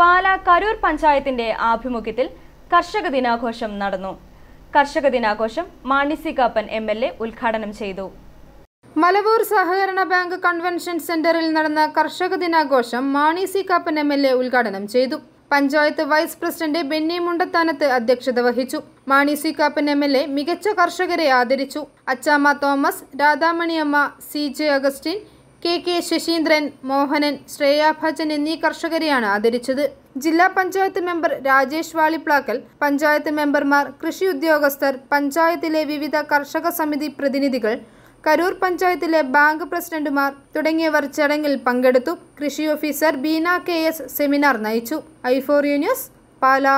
പാലാ കരൂർ പഞ്ചായത്തിന്റെ ആഭിമുഖ്യത്തിൽ കർഷക ദിനാഘോഷം നടന്നു കർഷക ദിനാഘോഷം Mani C Kappan M L A ഉദ്ഘാടനം ചെയ്തു മലവൂർ സഹകരണ ബാങ്ക് കൺവെൻഷൻ സെന്ററിൽ നടന്ന കർഷക ദിനാഘോഷം Mani Kappan M L A ഉദ്ഘാടനം ചെയ്തു panchayat vice president Benny Mundathanath അധ്യക്ഷത വഹിച്ചു Mani Kappan M L A മികച്ച കർഷകരെ ആദരിച്ചു Achamma Thomas Radhamaniyamma C J Augustine K K Sasheendran Mohanan Sreyabhajan എന്നീ കർഷകരെയാണ് ആദരിച്ചത് ജില്ലാ പഞ്ചായത്ത് മെമ്പർ രാജേഷ് വാളിപ്ലാക്കൽ പഞ്ചായത്ത് മെമ്പർമാർ കൃഷി ഉദ്യോഗസ്ഥർ പഞ്ചായത്തിലെ വിവിധ കർഷക സമിതി പ്രതിനിധികൾ കരൂർ പഞ്ചായത്തിലെ ബാങ്ക് പ്രസിഡന്റുമാർ തുടങ്ങിയവർ ചടങ്ങിൽ പങ്കെടുത്തു കൃഷി officer Beena K S seminar നയിച്ചു ഐഫോറിയ ന്യൂസ് പാലാ